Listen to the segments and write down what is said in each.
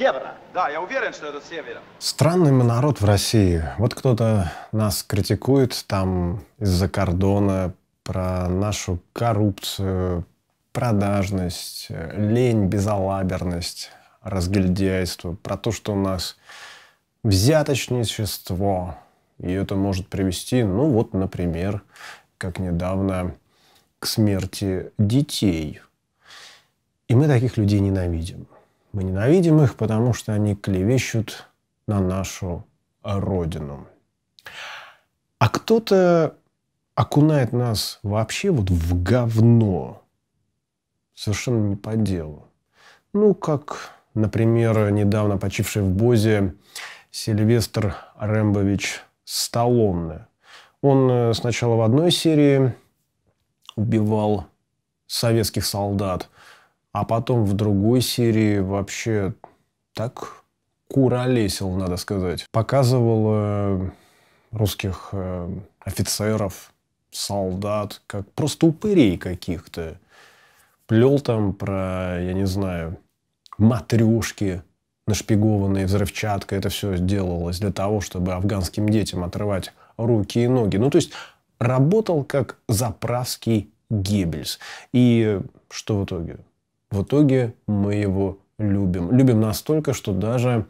севера. Да, я уверен, что это с севера. Странный мы народ в России. Вот кто-то нас критикует там из-за кордона про нашу коррупцию, продажность, лень, безалаберность, разгильдяйство, про то, что у нас взяточничество. И это может привести, ну вот, например, как недавно, к смерти детей. И мы таких людей ненавидим. Мы ненавидим их, потому что они клевещут на нашу родину. А кто-то окунает нас вообще вот в говно. Совершенно не по делу. Ну, как, например, недавно почивший в Бозе Сильвестр Рэмбович Сталлоне. Он э, сначала в одной серии убивал советских солдат – а потом в другой серии вообще так куролесил, надо сказать. Показывал э, русских э, офицеров, солдат, как просто упырей каких-то. Плел там про, я не знаю, матрешки, нашпигованные взрывчаткой. Это все делалось для того, чтобы афганским детям отрывать руки и ноги. Ну, то есть работал как заправский Геббельс. И что в итоге? в итоге мы его любим. Любим настолько, что даже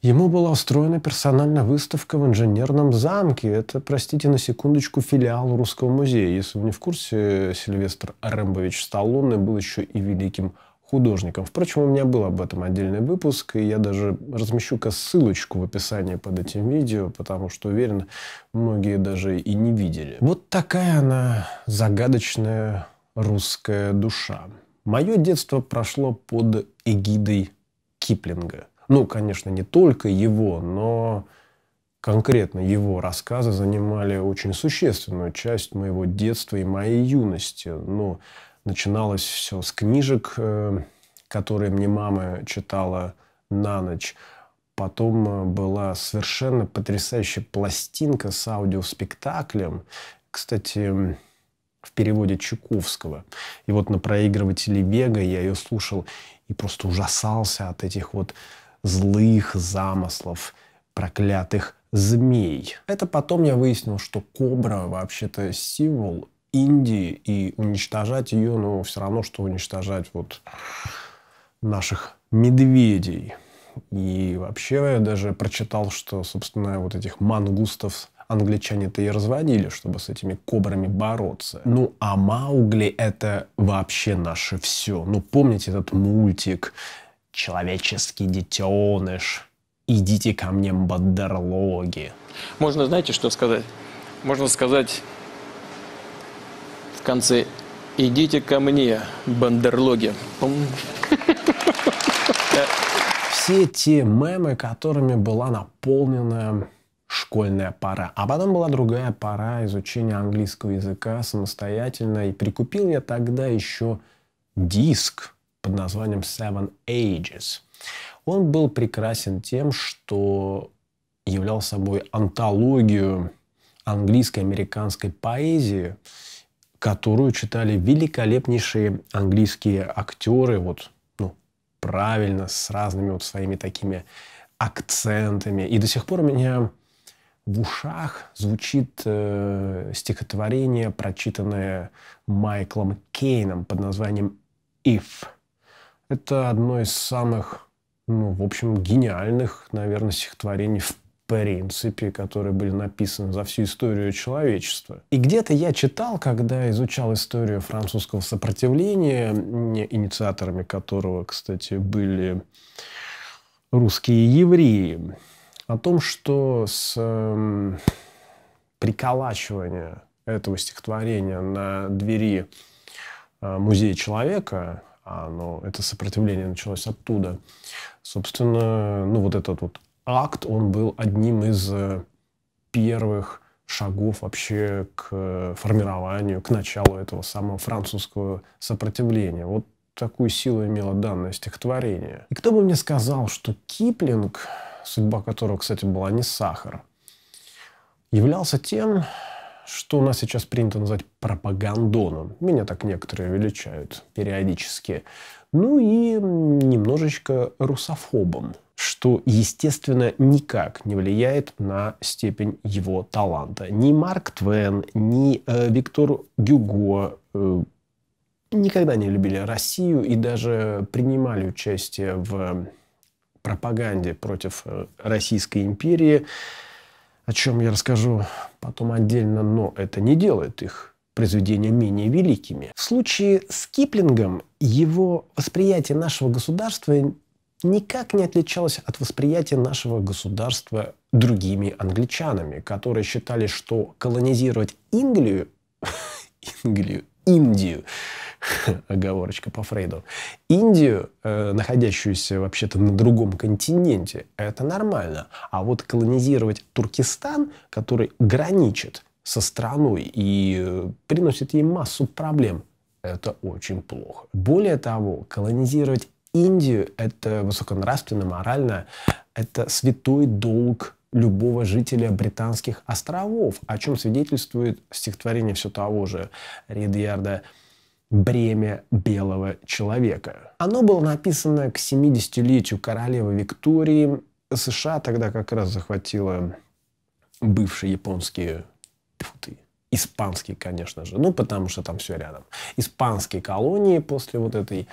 ему была устроена персональная выставка в инженерном замке. Это, простите на секундочку, филиал Русского музея. Если вы не в курсе, Сильвестр Рэмбович Сталлоне был еще и великим художником. Впрочем, у меня был об этом отдельный выпуск, и я даже размещу-ка ссылочку в описании под этим видео, потому что, уверен, многие даже и не видели. Вот такая она загадочная русская душа. Мое детство прошло под эгидой Киплинга. Ну, конечно, не только его, но конкретно его рассказы занимали очень существенную часть моего детства и моей юности. Ну, начиналось все с книжек, э, которые мне мама читала на ночь. Потом э, была совершенно потрясающая пластинка с аудиоспектаклем. Кстати, в переводе Чуковского. И вот на проигрывателе Вега я ее слушал и просто ужасался от этих вот злых замыслов, проклятых змей. Это потом я выяснил, что кобра вообще-то символ Индии, и уничтожать ее, ну, все равно, что уничтожать вот наших медведей. И вообще я даже прочитал, что, собственно, вот этих мангустов англичане-то и разводили, чтобы с этими кобрами бороться. Ну, а Маугли — это вообще наше все. Ну, помните этот мультик «Человеческий детеныш», «Идите ко мне, бандерлоги». Можно, знаете, что сказать? Можно сказать в конце «Идите ко мне, бандерлоги». Все те мемы, которыми была наполнена школьная пора. А потом была другая пора изучения английского языка самостоятельно. И прикупил я тогда еще диск под названием Seven Ages. Он был прекрасен тем, что являл собой антологию английской американской поэзии, которую читали великолепнейшие английские актеры, вот, ну, правильно, с разными вот своими такими акцентами. И до сих пор у меня в ушах звучит э, стихотворение, прочитанное Майклом Кейном под названием «If». Это одно из самых, ну, в общем, гениальных, наверное, стихотворений в принципе, которые были написаны за всю историю человечества. И где-то я читал, когда изучал историю французского сопротивления, инициаторами которого, кстати, были русские евреи, о том, что с э, эм, приколачивания этого стихотворения на двери э, музея человека, а, ну, это сопротивление началось оттуда, собственно, ну, вот этот вот акт, он был одним из э, первых шагов вообще к формированию, к началу этого самого французского сопротивления. Вот такую силу имело данное стихотворение. И кто бы мне сказал, что Киплинг судьба которого, кстати, была не сахар, являлся тем, что у нас сейчас принято называть пропагандоном. Меня так некоторые величают периодически. Ну и немножечко русофобом, что, естественно, никак не влияет на степень его таланта. Ни Марк Твен, ни э, Виктор Гюго э, никогда не любили Россию и даже принимали участие в пропаганде против э, Российской империи, о чем я расскажу потом отдельно, но это не делает их произведения менее великими. В случае с Киплингом его восприятие нашего государства никак не отличалось от восприятия нашего государства другими англичанами, которые считали, что колонизировать Инглию, Инглию Индию. Оговорочка по Фрейду. Индию, э, находящуюся вообще-то на другом континенте, это нормально. А вот колонизировать Туркестан, который граничит со страной и э, приносит ей массу проблем, это очень плохо. Более того, колонизировать Индию – это высоконравственно, морально, это святой долг любого жителя британских островов, о чем свидетельствует стихотворение все того же Ридьярда «Бремя белого человека». Оно было написано к 70-летию королевы Виктории. США тогда как раз захватила бывшие японские Фу испанские, конечно же, ну, потому что там все рядом. Испанские колонии после вот этой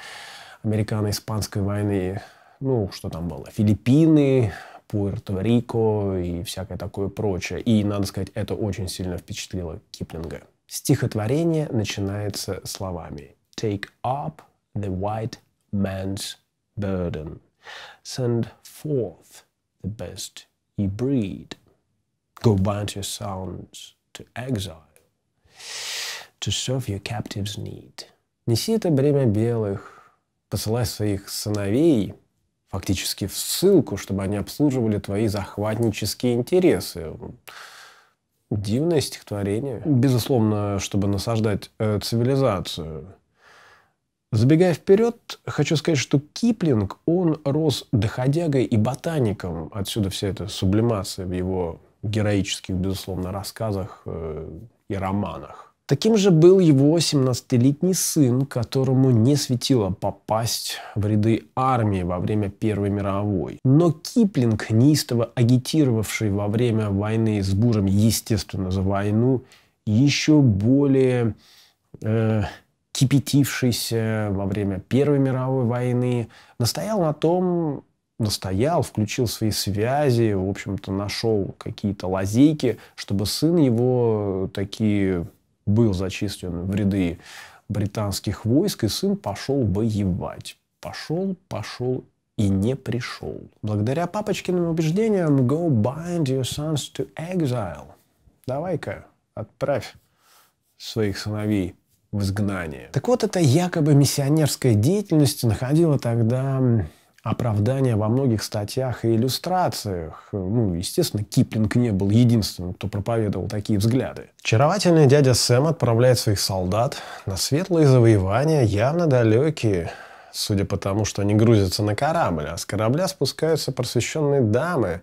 американо-испанской войны, ну, что там было, Филиппины, Пуэрто-Рико и всякое такое прочее. И, надо сказать, это очень сильно впечатлило Киплинга. Стихотворение начинается словами «Take up the white man's burden, send forth the best ye breed, go bind your sons to exile, to serve your captive's need». «Неси это бремя белых, посылай своих сыновей, фактически в ссылку, чтобы они обслуживали твои захватнические интересы. Дивное стихотворение. Безусловно, чтобы насаждать э, цивилизацию. Забегая вперед, хочу сказать, что Киплинг, он рос доходягой и ботаником. Отсюда вся эта сублимация в его героических, безусловно, рассказах э, и романах. Таким же был его 17-летний сын, которому не светило попасть в ряды армии во время Первой мировой. Но Киплинг, неистово агитировавший во время войны с Буром, естественно, за войну, еще более э, кипятившийся во время Первой мировой войны, настоял на том, настоял, включил свои связи, в общем-то, нашел какие-то лазейки, чтобы сын его э, такие был зачислен в ряды британских войск, и сын пошел воевать. Пошел, пошел и не пришел. Благодаря папочкиным убеждениям «Go bind your sons to exile» «Давай-ка, отправь своих сыновей в изгнание». Так вот, эта якобы миссионерская деятельность находила тогда оправдания во многих статьях и иллюстрациях. Ну, естественно, Киплинг не был единственным, кто проповедовал такие взгляды. Очаровательный дядя Сэм отправляет своих солдат на светлые завоевания, явно далекие, судя по тому, что они грузятся на корабль, а с корабля спускаются просвещенные дамы,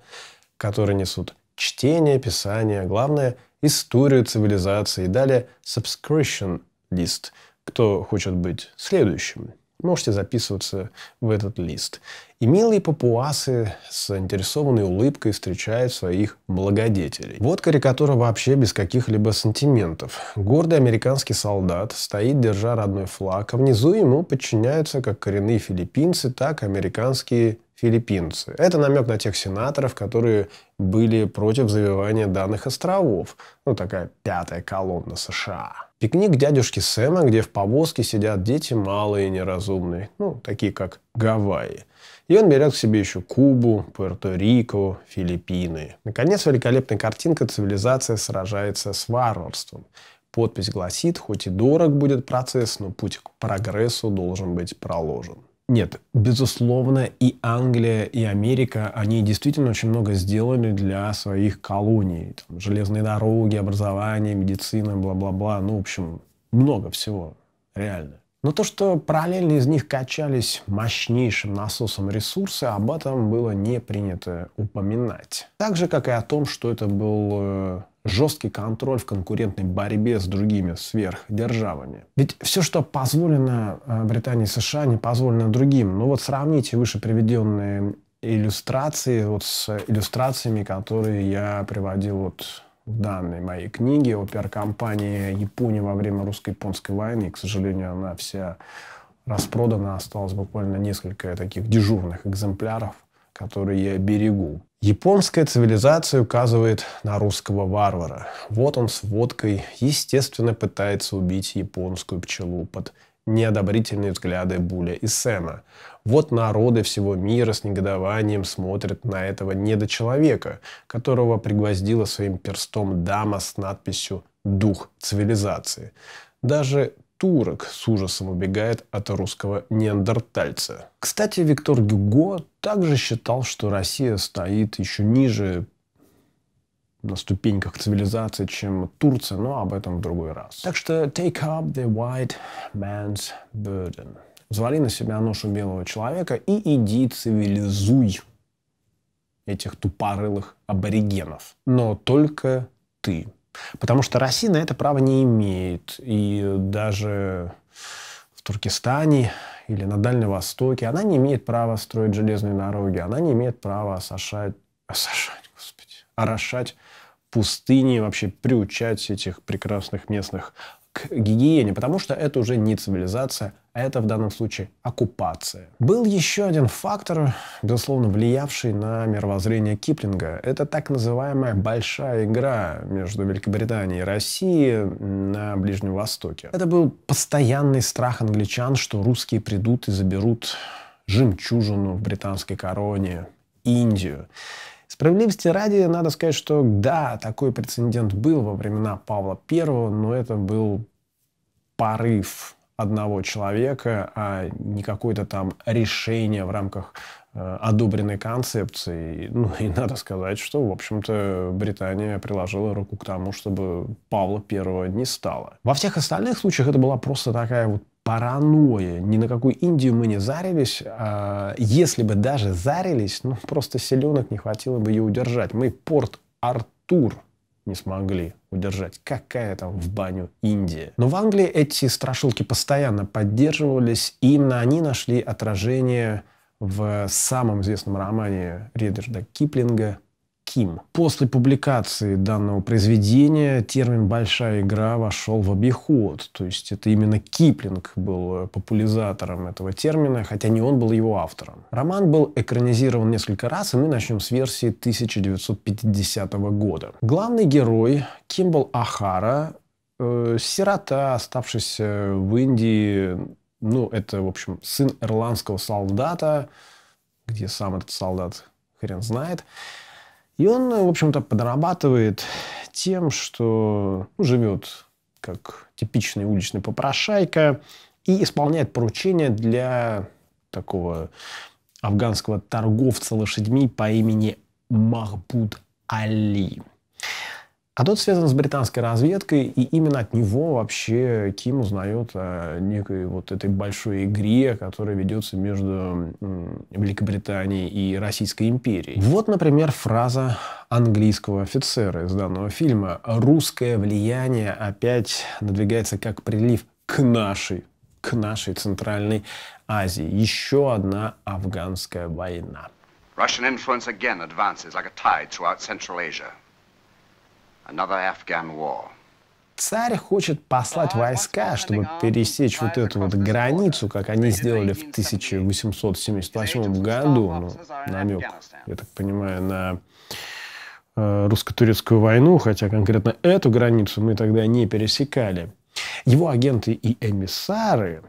которые несут чтение, писание, главное, историю цивилизации и далее subscription лист, кто хочет быть следующим. Можете записываться в этот лист. И милые папуасы с заинтересованной улыбкой встречают своих благодетелей. Вот карикатура вообще без каких-либо сантиментов. Гордый американский солдат стоит, держа родной флаг, а внизу ему подчиняются как коренные филиппинцы, так и американские филиппинцы. Это намек на тех сенаторов, которые были против завивания данных островов. Ну, такая пятая колонна США. Пикник дядюшки Сэма, где в повозке сидят дети малые и неразумные, ну, такие как Гавайи. И он берет к себе еще Кубу, Пуэрто-Рико, Филиппины. Наконец, великолепная картинка «Цивилизация сражается с варварством». Подпись гласит, хоть и дорог будет процесс, но путь к прогрессу должен быть проложен. Нет, безусловно, и Англия, и Америка, они действительно очень много сделали для своих колоний. Там, железные дороги, образование, медицина, бла-бла-бла. Ну, в общем, много всего, реально. Но то, что параллельно из них качались мощнейшим насосом ресурсы, об этом было не принято упоминать. Так же, как и о том, что это был э, жесткий контроль в конкурентной борьбе с другими сверхдержавами. Ведь все, что позволено э, Британии и США, не позволено другим. Но ну вот сравните выше приведенные иллюстрации вот с иллюстрациями, которые я приводил вот в данной моей книге о пиар-компании Японии во время русско-японской войны. И, к сожалению, она вся распродана. Осталось буквально несколько таких дежурных экземпляров, которые я берегу. Японская цивилизация указывает на русского варвара. Вот он с водкой, естественно, пытается убить японскую пчелу под неодобрительные взгляды Буля и Сэма. Вот народы всего мира с негодованием смотрят на этого недочеловека, которого пригвоздила своим перстом дама с надписью «Дух цивилизации». Даже турок с ужасом убегает от русского неандертальца. Кстати, Виктор Гюго также считал, что Россия стоит еще ниже на ступеньках цивилизации, чем Турция, но об этом в другой раз. Так что take up the white man's burden. Взвали на себя ношу белого человека и иди цивилизуй этих тупорылых аборигенов. Но только ты. Потому что Россия на это право не имеет. И даже в Туркестане или на Дальнем Востоке она не имеет права строить железные дороги, она не имеет права осажать, осажать господи, орошать пустыни, вообще приучать этих прекрасных местных к гигиене, потому что это уже не цивилизация, а это в данном случае оккупация. Был еще один фактор, безусловно, влиявший на мировоззрение Киплинга. Это так называемая большая игра между Великобританией и Россией на Ближнем Востоке. Это был постоянный страх англичан, что русские придут и заберут жемчужину в британской короне, Индию. Справедливости ради, надо сказать, что да, такой прецедент был во времена Павла I, но это был порыв одного человека, а не какое-то там решение в рамках э, одобренной концепции. Ну и надо сказать, что, в общем-то, Британия приложила руку к тому, чтобы Павла первого не стало. Во всех остальных случаях это была просто такая вот паранойя. Ни на какую Индию мы не зарились. А если бы даже зарились, ну, просто селенок не хватило бы ее удержать. Мы порт Артур не смогли удержать. Какая там в баню Индия. Но в Англии эти страшилки постоянно поддерживались, и именно они нашли отражение в самом известном романе Ридерда Киплинга Ким. После публикации данного произведения термин «большая игра» вошел в обиход. То есть это именно Киплинг был э, популяризатором этого термина, хотя не он был его автором. Роман был экранизирован несколько раз, и мы начнем с версии 1950 года. Главный герой Кимбл Ахара э, сирота, оставшийся в Индии, ну, это, в общем, сын ирландского солдата, где сам этот солдат хрен знает, и он, в общем-то, подрабатывает тем, что ну, живет как типичный уличный попрошайка и исполняет поручения для такого афганского торговца лошадьми по имени Махбуд Али. А тот связан с британской разведкой, и именно от него вообще Ким узнает о некой вот этой большой игре, которая ведется между Великобританией и Российской империей. Вот, например, фраза английского офицера из данного фильма. «Русское влияние опять надвигается как прилив к нашей, к нашей Центральной Азии. Еще одна афганская война». Russian influence again advances like a tide throughout Central Asia. Царь хочет послать войска, чтобы пересечь вот эту вот границу, как они сделали в 1878 году. Ну, намек, я так понимаю, на э, русско-турецкую войну, хотя конкретно эту границу мы тогда не пересекали. Его агенты и эмиссары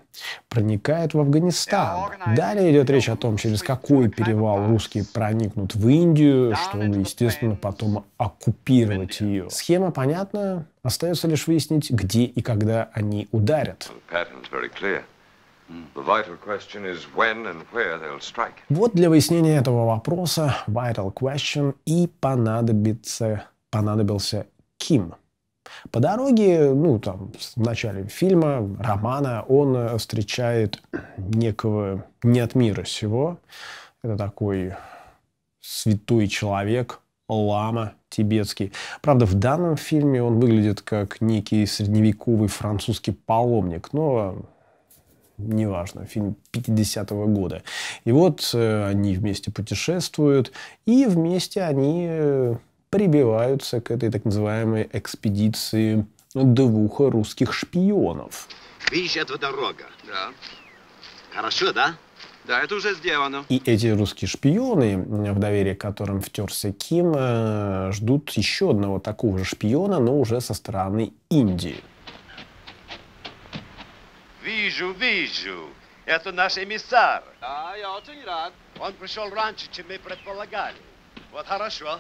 проникают в Афганистан. Далее идет речь о том, через какой перевал русские проникнут в Индию, чтобы, естественно, потом оккупировать ее. Схема понятна, остается лишь выяснить, где и когда они ударят. Вот для выяснения этого вопроса vital question и понадобится, понадобился Ким. По дороге, ну, там, в начале фильма, романа, он э, встречает некого не от мира сего. Это такой святой человек, лама тибетский. Правда, в данном фильме он выглядит как некий средневековый французский паломник, но неважно, фильм 50-го года. И вот э, они вместе путешествуют, и вместе они э, прибиваются к этой так называемой экспедиции двух русских шпионов. Видишь, этого дорога? Да. Хорошо, да? Да, это уже сделано. И эти русские шпионы, в доверие которым втерся Ким, э, ждут еще одного такого же шпиона, но уже со стороны Индии. Вижу, вижу. Это наш эмиссар. Да, я очень рад. Он пришел раньше, чем мы предполагали. Вот хорошо.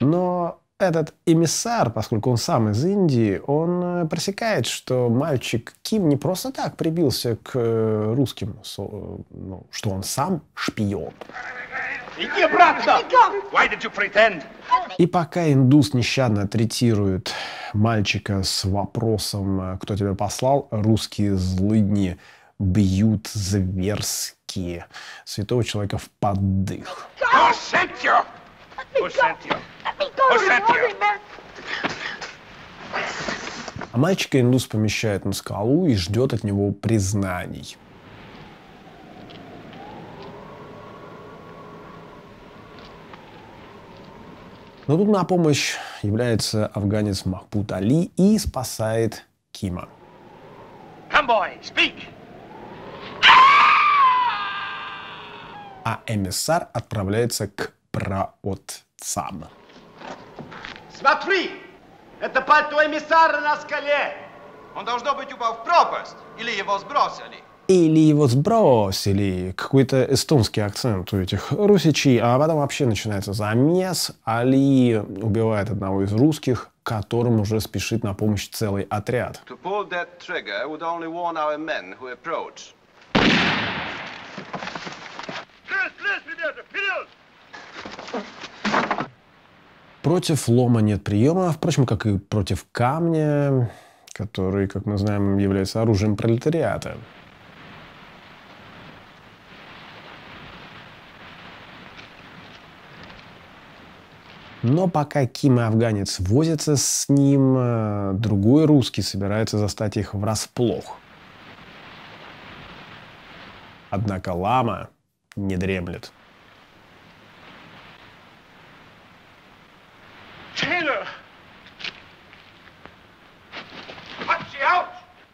Но этот эмиссар, поскольку он сам из Индии, он э, просекает, что мальчик Ким не просто так прибился к э, русским, э, ну, что он сам шпион. Иди обратно! Why did you pretend? И пока индус нещадно третирует мальчика с вопросом, кто тебя послал, русские злыдни бьют зверски святого человека в поддых. Go, Who sent you? Let me go. Who sent you? А мальчика индус помещает на скалу и ждет от него признаний. Но тут на помощь является афганец Махбут Али и спасает Кима. Come boy, speak. А эмиссар отправляется к Проот сам. Смотри, это пальто эмиссара на скале. Он, должно быть, упал в пропасть. Или его сбросили. Или его сбросили. Какой-то эстонский акцент у этих русичей. А потом вообще начинается замес. Али убивает одного из русских, которым уже спешит на помощь целый отряд. To pull that Против лома нет приема, а, впрочем, как и против камня, который, как мы знаем, является оружием пролетариата. Но пока Ким и афганец возятся с ним, э, другой русский собирается застать их врасплох. Однако лама не дремлет.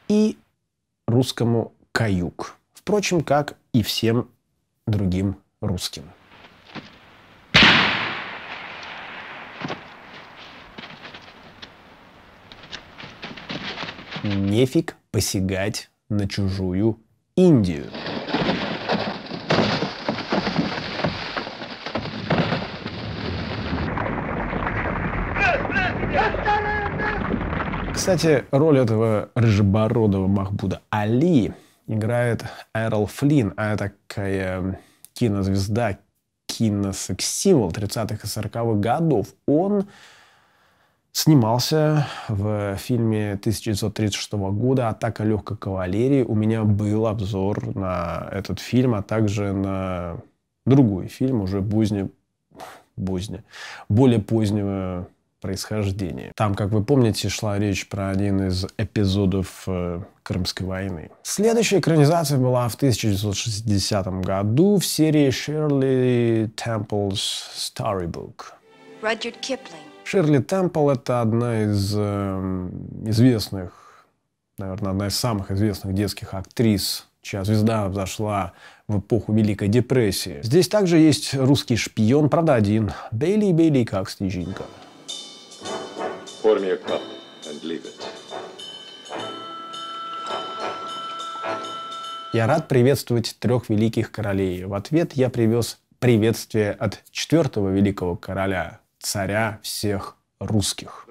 и русскому каюк. Впрочем, как и всем другим русским. Нефиг посягать на чужую Индию. Кстати, роль этого рыжебородого Махбуда Али играет Эрл Флинн, а это такая кинозвезда, киносекс-символ 30-х и 40-х годов. Он снимался в фильме 1936 года «Атака легкой кавалерии». У меня был обзор на этот фильм, а также на другой фильм, уже поздне, поздне, более позднего происхождения. Там, как вы помните, шла речь про один из эпизодов э, Крымской войны. Следующая экранизация была в 1960 году в серии Shirley Temple's Storybook. Rudyard Kipling. Ширли Темпл – это одна из э, известных, наверное, одна из самых известных детских актрис, чья звезда взошла в эпоху Великой депрессии. Здесь также есть русский шпион, правда, один, Бейли Бейли как снежинка. Pour me a cup and leave it. Я рад приветствовать трех великих королей. В ответ я привез приветствие от четвертого великого короля, царя всех русских.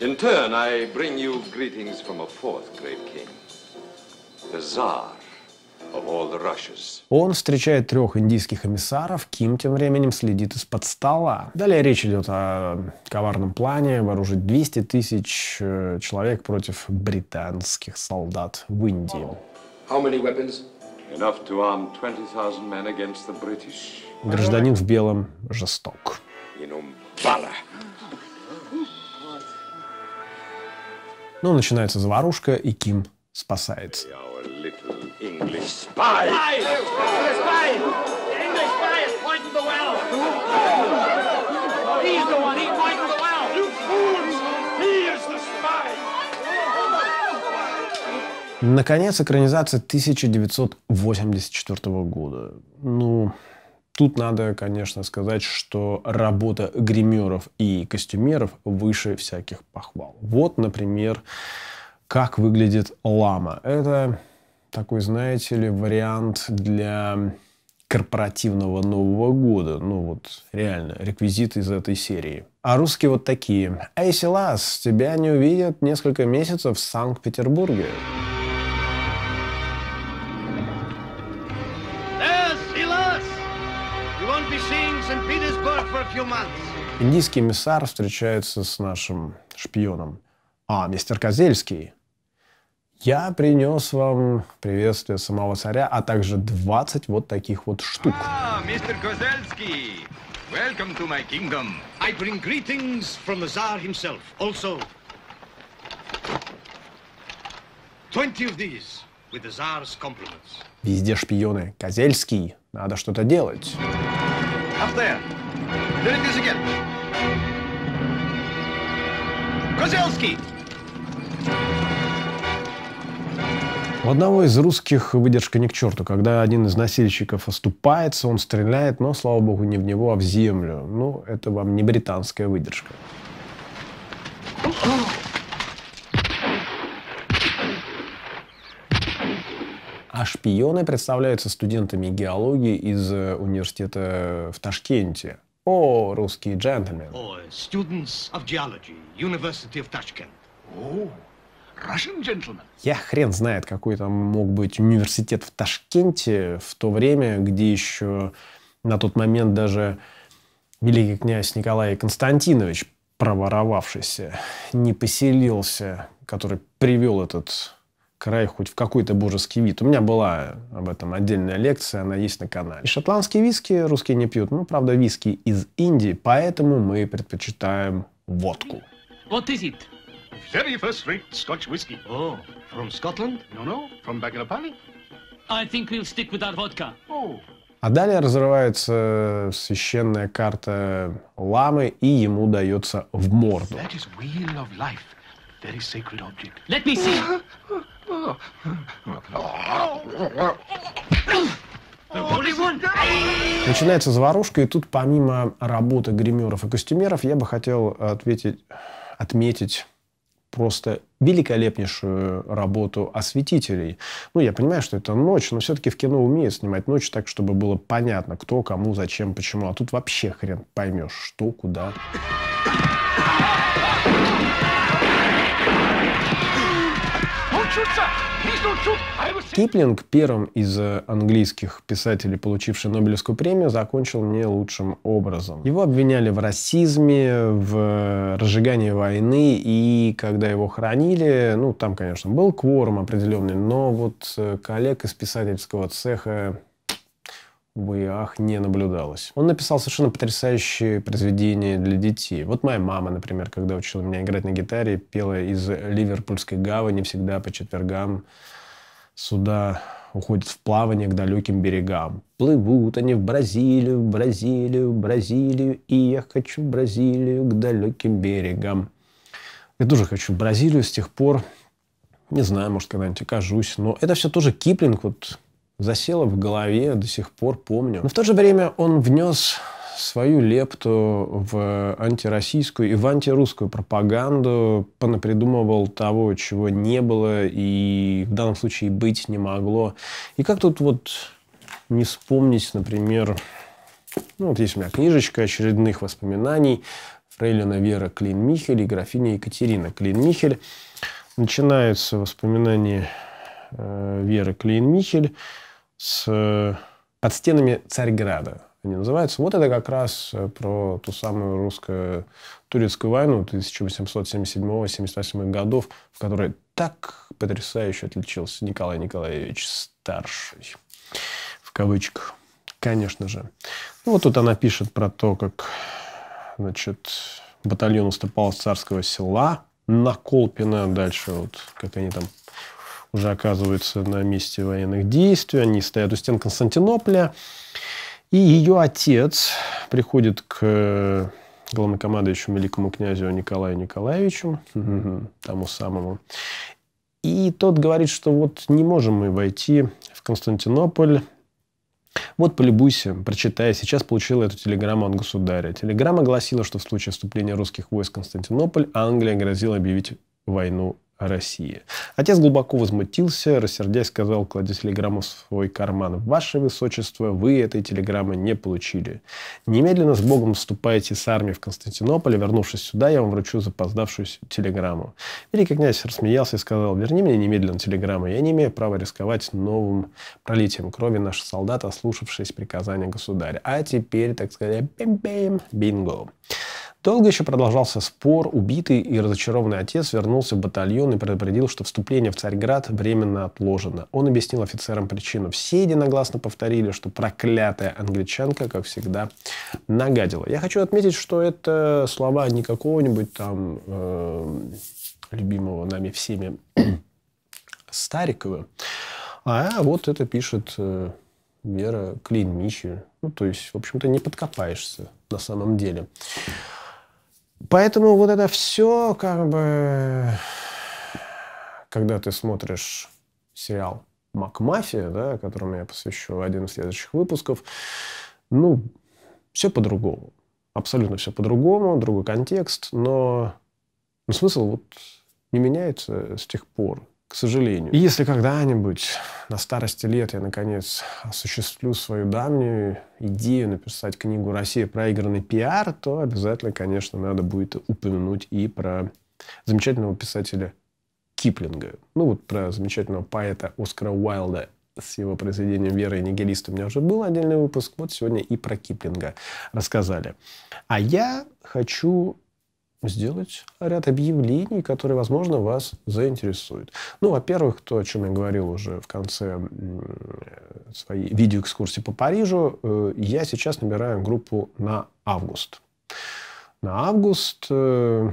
In turn, I bring you greetings from a fourth great king, the Tsar он встречает трех индийских эмиссаров, Ким тем временем следит из-под стола. Далее речь идет о коварном плане вооружить 200 тысяч э, человек против британских солдат в Индии. Гражданин в белом жесток. Ну начинается заварушка, и Ким спасается. Наконец, экранизация 1984 года. Ну, Тут надо, конечно, сказать, что работа гримеров и костюмеров выше всяких похвал. Вот, например, как выглядит лама? Это такой, знаете ли, вариант для корпоративного Нового года. Ну вот реально, реквизит из этой серии. А русские вот такие. Эй, Силас, тебя не увидят несколько месяцев в Санкт-Петербурге. Индийский миссар встречается с нашим шпионом. А, мистер Козельский, я принес вам приветствие самого царя, а также 20 вот таких вот штук. А, мистер Козельский, welcome to my kingdom. I bring greetings from the Tsar himself. Also, 20 of these with the Tsar's compliments. Везде шпионы. Козельский, надо что-то делать. Up there. There it is again. Козельский! У одного из русских выдержка не к черту. Когда один из насильщиков оступается, он стреляет, но, слава богу, не в него, а в землю. Ну, это вам не британская выдержка. А шпионы представляются студентами геологии из э, университета э, в Ташкенте. О, русские джентльмены. О, students of geology, University of Tashkent. Oh. Я хрен знает, какой там мог быть университет в Ташкенте в то время, где еще на тот момент даже великий князь Николай Константинович, проворовавшийся, не поселился, который привел этот край хоть в какой-то божеский вид. У меня была об этом отдельная лекция, она есть на канале. И шотландские виски русские не пьют. Ну, правда, виски из Индии, поэтому мы предпочитаем водку. Вот и зит. Very first-rate Scotch whiskey. Oh, from Scotland? No, no, from Baganapali. I think we'll stick with our vodka. Oh. А далее разрывается священная карта ламы, и ему дается в морду. That is wheel of life. Very sacred object. Let me see. Начинается заварушка, и тут помимо работы гримеров и костюмеров я бы хотел ответить, отметить просто великолепнейшую работу осветителей. Ну, я понимаю, что это ночь, но все-таки в кино умеют снимать ночь так, чтобы было понятно, кто, кому, зачем, почему. А тут вообще хрен поймешь, что, куда. Киплинг, первым из э, английских писателей, получивший Нобелевскую премию, закончил не лучшим образом. Его обвиняли в расизме, в э, разжигании войны, и когда его хоронили, ну, там, конечно, был кворум определенный, но вот э, коллег из писательского цеха увы ах, не наблюдалось. Он написал совершенно потрясающие произведения для детей. Вот моя мама, например, когда учила меня играть на гитаре, пела из Ливерпульской гавани всегда по четвергам суда уходят в плавание к далеким берегам. Плывут они в Бразилию, Бразилию, Бразилию, и я хочу Бразилию к далеким берегам. Я тоже хочу Бразилию с тех пор, не знаю, может, когда-нибудь окажусь, но это все тоже Киплинг вот засело в голове, до сих пор помню. Но в то же время он внес свою лепту в антироссийскую и в антирусскую пропаганду, понапридумывал того, чего не было и в данном случае быть не могло. И как тут вот не вспомнить, например, ну, вот есть у меня книжечка очередных воспоминаний Фрейлина Вера Клин-Михель и графиня Екатерина Клин-Михель. Начинается воспоминание э, Веры Клин-Михель с э, «Под стенами Царьграда» они называются. Вот это как раз э, про ту самую русско-турецкую войну 1877-78 годов, в которой так потрясающе отличился Николай Николаевич Старший. В кавычках. Конечно же. Ну, вот тут она пишет про то, как значит, батальон уступал с царского села на Колпино. Дальше вот как они там уже оказываются на месте военных действий. Они стоят у стен Константинополя. И ее отец приходит к э, главнокомандующему великому князю Николаю Николаевичу, тому самому. И тот говорит, что вот не можем мы войти в Константинополь, вот полюбуйся, прочитай. Сейчас получил эту телеграмму от государя. Телеграмма гласила, что в случае вступления русских войск в Константинополь Англия грозила объявить войну России. Отец глубоко возмутился, рассердясь сказал, кладя телеграмму в свой карман. «Ваше высочество, вы этой телеграммы не получили. Немедленно с Богом вступайте с армией в Константинополь, вернувшись сюда, я вам вручу запоздавшуюся телеграмму». Великий князь рассмеялся и сказал, «Верни мне немедленно телеграмму, я не имею права рисковать новым пролитием крови наших солдат, ослушавшись приказания государя. А теперь, так сказать, бим-бим, бинго». -бим, Долго еще продолжался спор, убитый и разочарованный отец вернулся в батальон и предупредил, что вступление в Царьград временно отложено. Он объяснил офицерам причину. Все единогласно повторили, что проклятая англичанка, как всегда, нагадила. Я хочу отметить, что это слова не какого-нибудь там э, любимого нами всеми Старикова, а вот это пишет э, Вера Клин Мичи. Ну, то есть, в общем-то, не подкопаешься на самом деле. Поэтому вот это все, как бы, когда ты смотришь сериал «Макмафия», да, которому я посвящу один из следующих выпусков, ну, все по-другому. Абсолютно все по-другому, другой контекст, но, но ну, смысл вот не меняется с тех пор к сожалению. И если когда-нибудь на старости лет я, наконец, осуществлю свою давнюю идею написать книгу «Россия. Проигранный пиар», то обязательно, конечно, надо будет упомянуть и про замечательного писателя Киплинга. Ну вот про замечательного поэта Оскара Уайлда с его произведением «Вера и нигилист» у меня уже был отдельный выпуск. Вот сегодня и про Киплинга рассказали. А я хочу сделать ряд объявлений, которые, возможно, вас заинтересуют. Ну, во-первых, то, о чем я говорил уже в конце своей видеоэкскурсии по Парижу, э, я сейчас набираю группу на август. На август э,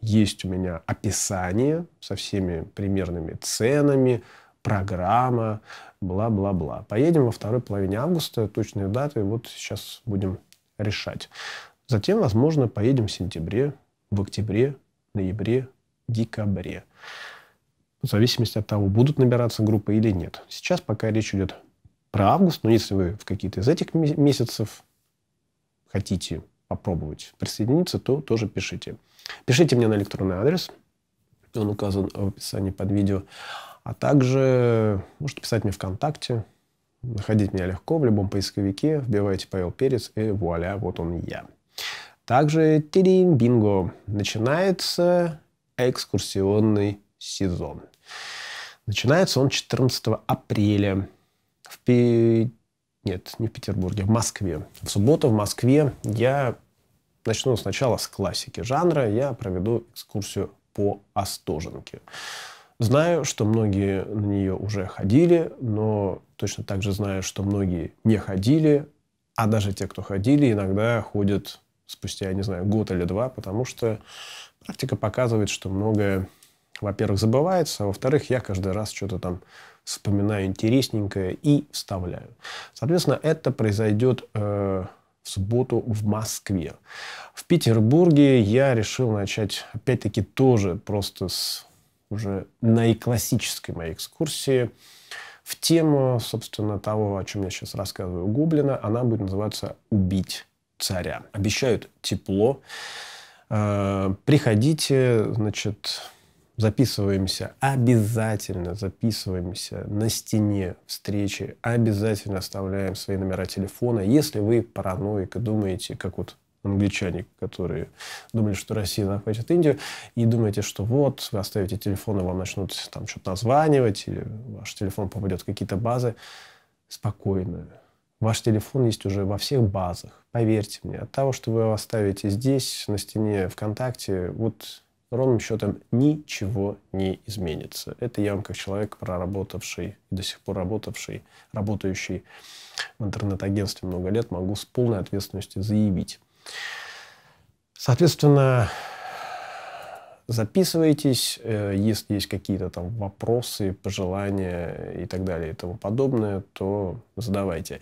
есть у меня описание со всеми примерными ценами, программа, бла-бла-бла. Поедем во второй половине августа, точные даты вот сейчас будем решать. Затем, возможно, поедем в сентябре, в октябре, ноябре, декабре. В зависимости от того, будут набираться группы или нет. Сейчас пока речь идет про август, но если вы в какие-то из этих месяцев хотите попробовать присоединиться, то тоже пишите. Пишите мне на электронный адрес, он указан в описании под видео, а также можете писать мне ВКонтакте, находить меня легко в любом поисковике, вбивайте Павел Перец и вуаля, вот он я. Также Тирин Бинго начинается экскурсионный сезон. Начинается он 14 апреля в Пи... Нет, не в Петербурге, в Москве. В субботу в Москве я начну сначала с классики жанра. Я проведу экскурсию по Остоженке. Знаю, что многие на нее уже ходили, но точно так же знаю, что многие не ходили, а даже те, кто ходили, иногда ходят спустя, я не знаю, год или два, потому что практика показывает, что многое, во-первых, забывается, а во-вторых, я каждый раз что-то там вспоминаю интересненькое и вставляю. Соответственно, это произойдет э, в субботу в Москве. В Петербурге я решил начать, опять-таки, тоже просто с уже наиклассической моей экскурсии в тему, собственно, того, о чем я сейчас рассказываю, Гоблина. Она будет называться «Убить царя. Обещают тепло. Э, приходите, значит, записываемся, обязательно записываемся на стене встречи, обязательно оставляем свои номера телефона. Если вы параноик и думаете, как вот англичане, которые думали, что Россия захватит Индию, и думаете, что вот, вы оставите телефон, и вам начнут там что-то названивать, или ваш телефон попадет в какие-то базы, спокойно. Ваш телефон есть уже во всех базах, поверьте мне. От того, что вы его оставите здесь, на стене ВКонтакте, вот ровным счетом ничего не изменится. Это я вам как человек, проработавший, до сих пор работавший, работающий в интернет-агентстве много лет, могу с полной ответственностью заявить. Соответственно, записывайтесь, э, если есть какие-то там вопросы, пожелания и так далее и тому подобное, то задавайте.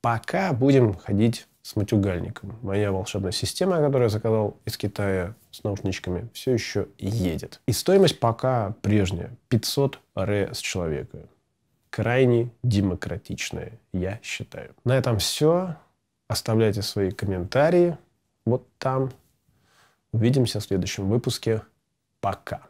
Пока будем ходить с матюгальником. Моя волшебная система, которую я заказал из Китая с наушничками, все еще едет. И стоимость пока прежняя. 500 ре с человека. Крайне демократичная, я считаю. На этом все. Оставляйте свои комментарии вот там. Увидимся в следующем выпуске. Paca.